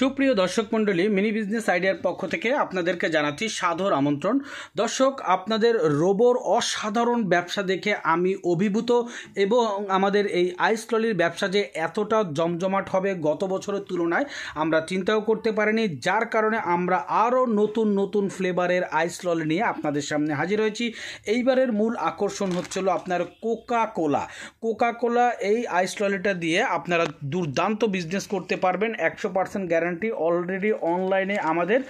সুপ্রিয় দর্শক মন্ডলী মিনি বিজনেস আইডিয়ার পক্ষ থেকে আপনাদেরকে জানাচ্ছি সাধর আমন্ত্রণ দর্শক আপনাদের রোবর অসাধারণ ব্যবসা দেখে আমি অভিভূত এবং আমাদের এই আইস ললির ব্যবসা যে এতটা জমজমাট হবে গত বছরের তুলনায় আমরা চিন্তাও করতে পারিনি যার কারণে আমরা আরও নতুন নতুন ফ্লেভারের আইস লল নিয়ে আপনাদের সামনে হাজির হয়েছি এইবারের মূল আকর্ষণ হচ্ছিল আপনার কোকা কোলা কোকা কোলা এই আইস ললিটা দিয়ে আপনারা দুর্দান্ত বিজনেস করতে পারবেন একশো পার্সেন্ট গ্যারান্টি অলরেডি অনলাইনে আমাদের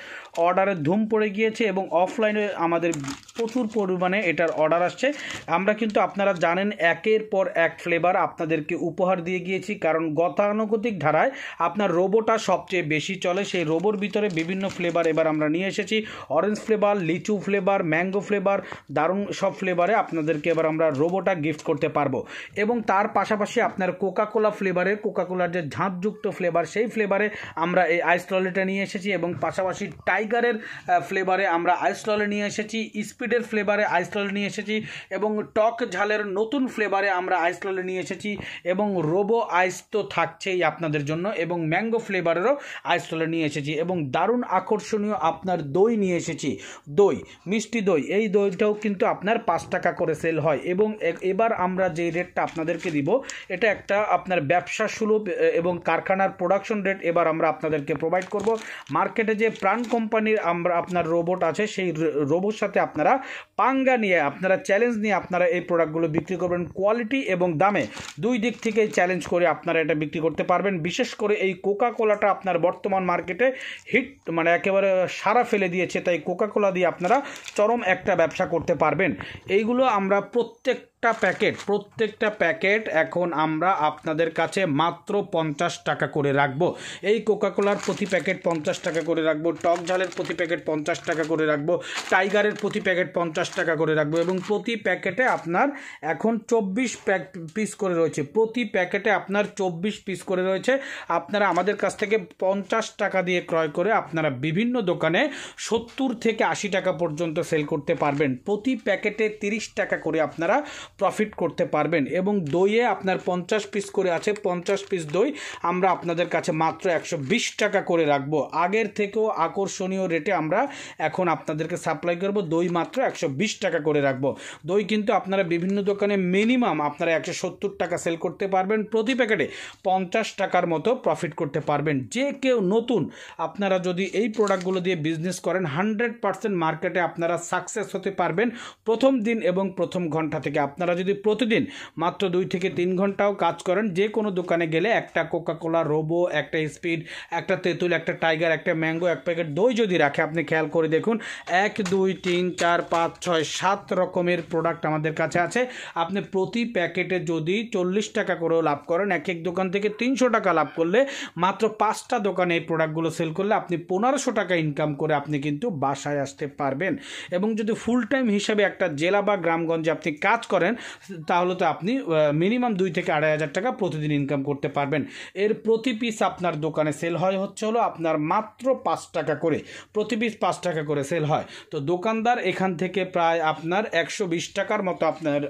অর্ডারের ধুম পড়ে গিয়েছে এবং অফলাইনে আমাদের প্রচুর পরিমাণে এটার অর্ডার আসছে আমরা কিন্তু আপনারা জানেন একের পর এক ফ্লেভার আপনাদেরকে উপহার দিয়ে গিয়েছি কারণ গতানুগতিক ধারায় আপনার রোবোটা সবচেয়ে বেশি চলে সেই রোবোর ভিতরে বিভিন্ন ফ্লেভার এবার আমরা নিয়ে এসেছি অরেঞ্জ ফ্লেভার লিচু ফ্লেভার ম্যাঙ্গো ফ্লেভার দারুণ সব ফ্লেভারে আপনাদেরকে এবার আমরা রোবোটা গিফট করতে পারবো এবং তার পাশাপাশি আপনার কোকাকোলা ফ্লেভারের কোকাকোলার যে ঝাঁপযুক্ত ফ্লেভার সেই ফ্লেভারে আমরা আমরা এই আইস ললিটা নিয়ে এসেছি এবং পাশাপাশি টাইগারের ফ্লেভারে আমরা আইস ললে নিয়ে এসেছি স্পিডের ফ্লেভারে আইস ললে নিয়ে এসেছি এবং টক ঝালের নতুন ফ্লেভারে আমরা আইস ললে নিয়ে এসেছি এবং রোবো আইস তো থাকছেই আপনাদের জন্য এবং ম্যাঙ্গো ফ্লেভারেরও আইস ললে নিয়ে এসেছি এবং দারুণ আকর্ষণীয় আপনার দই নিয়ে এসেছি দই মিষ্টি দই এই দইটাও কিন্তু আপনার পাঁচ টাকা করে সেল হয় এবং এবার আমরা যে রেটটা আপনাদেরকে দিব এটা একটা আপনার ব্যবসা সুলভ এবং কারখানার প্রোডাকশন রেট এবার আমরা আপনাদের আপনাদেরকে প্রোভাইড করব মার্কেটে যে প্রাণ কোম্পানির আমরা আপনার রোবট আছে সেই রোবট সাথে আপনারা পাঙ্গা নিয়ে আপনারা চ্যালেঞ্জ নিয়ে আপনারা এই প্রোডাক্টগুলো বিক্রি করবেন কোয়ালিটি এবং দামে দুই দিক থেকে চ্যালেঞ্জ করে আপনারা এটা বিক্রি করতে পারবেন বিশেষ করে এই কোকা কোলাটা আপনার বর্তমান মার্কেটে হিট মানে একেবারে সারা ফেলে দিয়েছে তাই কোকা কোলা দিয়ে আপনারা চরম একটা ব্যবসা করতে পারবেন এইগুলো আমরা প্রত্যেক একটা প্যাকেট প্রত্যেকটা প্যাকেট এখন আমরা আপনাদের কাছে মাত্র পঞ্চাশ টাকা করে রাখবো এই কোকাকোলার প্রতি প্যাকেট পঞ্চাশ টাকা করে রাখবো টক ঝালের প্রতি প্যাকেট পঞ্চাশ টাকা করে রাখবো টাইগারের প্রতি প্যাকেট পঞ্চাশ টাকা করে রাখবো এবং প্রতি প্যাকেটে আপনার এখন চব্বিশ পিস করে রয়েছে প্রতি প্যাকেটে আপনার চব্বিশ পিস করে রয়েছে আপনারা আমাদের কাছ থেকে পঞ্চাশ টাকা দিয়ে ক্রয় করে আপনারা বিভিন্ন দোকানে সত্তর থেকে আশি টাকা পর্যন্ত সেল করতে পারবেন প্রতি প্যাকেটে তিরিশ টাকা করে আপনারা প্রফিট করতে পারবেন এবং দইয়ে আপনার পঞ্চাশ পিস করে আছে পঞ্চাশ পিস দই আমরা আপনাদের কাছে মাত্র একশো বিশ টাকা করে রাখবো আগের থেকেও আকর্ষণীয় রেটে আমরা এখন আপনাদেরকে সাপ্লাই করব দই মাত্র একশো বিশ টাকা করে রাখবো দই কিন্তু আপনারা বিভিন্ন দোকানে মিনিমাম আপনারা একশো সত্তর টাকা সেল করতে পারবেন প্রতি প্যাকেটে পঞ্চাশ টাকার মতো প্রফিট করতে পারবেন যে কেউ নতুন আপনারা যদি এই প্রোডাক্টগুলো দিয়ে বিজনেস করেন হান্ড্রেড পার্সেন্ট মার্কেটে আপনারা সাকসেস হতে পারবেন প্রথম দিন এবং প্রথম ঘন্টা থেকে আপনারা আপনারা যদি প্রতিদিন মাত্র দুই থেকে তিন ঘন্টাও কাজ করেন যে কোনো দোকানে গেলে একটা কোকা কোলা রোবো একটা স্পিড একটা তেঁতুল একটা টাইগার একটা ম্যাঙ্গো এক প্যাকেট দই যদি রাখে আপনি খেয়াল করে দেখুন এক দুই তিন চার পাঁচ ছয় সাত রকমের প্রোডাক্ট আমাদের কাছে আছে আপনি প্রতি প্যাকেটে যদি চল্লিশ টাকা করেও লাভ করেন এক এক দোকান থেকে তিনশো টাকা লাভ করলে মাত্র পাঁচটা দোকানে এই প্রোডাক্টগুলো সেল করলে আপনি পনেরোশো টাকা ইনকাম করে আপনি কিন্তু বাসায় আসতে পারবেন এবং যদি ফুল টাইম হিসাবে একটা জেলা বা গ্রামগঞ্জে আপনি কাজ করেন তাহলে তো আপনি মিনিমাম দুই থেকে আড়াই হাজার টাকা প্রতিদিন ইনকাম করতে পারবেন এর প্রতি পিস আপনার দোকানে সেল হয় হচ্ছে হলো আপনার মাত্র পাঁচ টাকা করে প্রতি পিস পাঁচ টাকা করে সেল হয় তো দোকানদার এখান থেকে প্রায় আপনার একশো বিশ টাকার মতো আপনার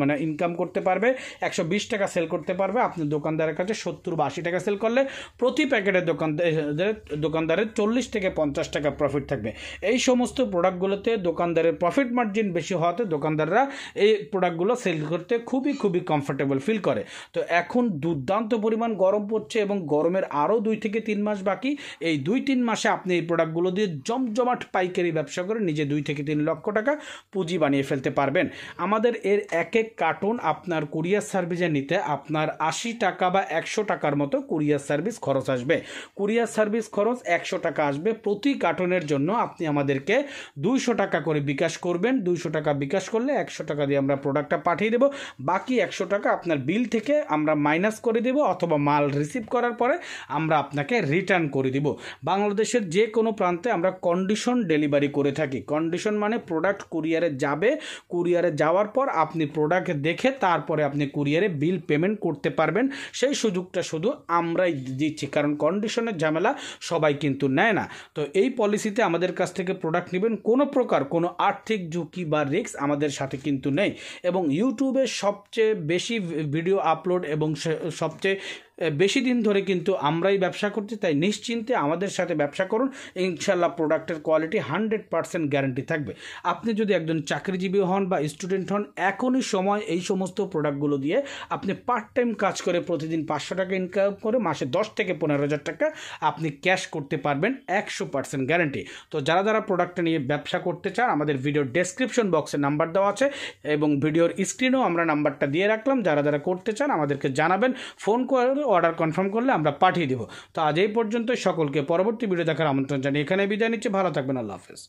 মানে ইনকাম করতে পারবে একশো বিশ টাকা সেল করতে পারবে আপনি দোকানদারের কাছে সত্তর বা আশি টাকা সেল করলে প্রতি প্যাকেটের দোকানদার দোকানদারের চল্লিশ থেকে পঞ্চাশ টাকা প্রফিট থাকবে এই সমস্ত প্রোডাক্টগুলোতে দোকানদারের প্রফিট মার্জিন বেশি হওয়াতে দোকানদাররা এই প্রোডাক্ট প্রোডাক্টগুলো সেল করতে খুবই খুবই কমফোর্টেবল ফিল করে তো এখন দুর্দান্ত পরিমাণ গরম পড়ছে এবং গরমের আরও দুই থেকে তিন মাস বাকি এই দুই তিন মাসে আপনি এই প্রোডাক্টগুলো দিয়ে জমজমাট পাইকারি ব্যবসা করে নিজে দুই থেকে তিন লক্ষ টাকা পুঁজি বানিয়ে ফেলতে পারবেন আমাদের এর এক এক কার্টুন আপনার কুরিয়ার সার্ভিসে নিতে আপনার আশি টাকা বা একশো টাকার মতো কুরিয়ার সার্ভিস খরচ আসবে কুরিয়ার সার্ভিস খরচ একশো টাকা আসবে প্রতি কার্টুনের জন্য আপনি আমাদেরকে দুইশো টাকা করে বিকাশ করবেন দুইশো টাকা বিকাশ করলে একশো টাকা দিয়ে আমরা প্রোডাক্ট প্রোডাক্টটা পাঠিয়ে দেবো বাকি একশো টাকা আপনার বিল থেকে আমরা মাইনাস করে দেব অথবা মাল রিসিভ করার পরে আমরা আপনাকে রিটার্ন করে দেবো বাংলাদেশের যে কোনো প্রান্তে আমরা কন্ডিশন ডেলিভারি করে থাকি কন্ডিশন মানে প্রোডাক্ট কুরিয়ারে যাবে কুরিয়ারে যাওয়ার পর আপনি প্রোডাক্ট দেখে তারপরে আপনি কুরিয়ারে বিল পেমেন্ট করতে পারবেন সেই সুযোগটা শুধু আমরাই দিচ্ছি কারণ কন্ডিশনের ঝামেলা সবাই কিন্তু নেয় না তো এই পলিসিতে আমাদের কাছ থেকে প্রোডাক্ট নেবেন কোনো প্রকার কোনো আর্থিক ঝুঁকি বা রিস্ক আমাদের সাথে কিন্তু নেই এবং ইউটিউবে সবচেয়ে বেশি ভিডিও আপলোড এবং সবচেয়ে বেশি দিন ধরে কিন্তু আমরাই ব্যবসা করছি তাই নিশ্চিন্তে আমাদের সাথে ব্যবসা করুন ইনশাল্লাহ প্রোডাক্টের কোয়ালিটি হান্ড্রেড পার্সেন্ট গ্যারান্টি থাকবে আপনি যদি একজন চাকরিজীবী হন বা স্টুডেন্ট হন এখনই সময় এই সমস্ত প্রোডাক্টগুলো দিয়ে আপনি পার্ট টাইম কাজ করে প্রতিদিন পাঁচশো টাকা ইনকাম করে মাসে দশ থেকে পনেরো হাজার টাকা আপনি ক্যাশ করতে পারবেন একশো পার্সেন্ট গ্যারান্টি তো যারা যারা প্রোডাক্টটা নিয়ে ব্যবসা করতে চান আমাদের ভিডিওর ডেসক্রিপশন বক্সে নাম্বার দেওয়া আছে এবং ভিডিওর স্ক্রিনেও আমরা নাম্বারটা দিয়ে রাখলাম যারা যারা করতে চান আমাদেরকে জানাবেন ফোন করে অর্ডার কনফার্ম করলে আমরা পাঠিয়ে দেবো তো আজ এই পর্যন্ত সকলকে পরবর্তী ভিডিও দেখার আমন্ত্রণ জানিয়ে এখানে বিদায় নিচ্ছি ভালো থাকবেন আল্লাহ হাফেজ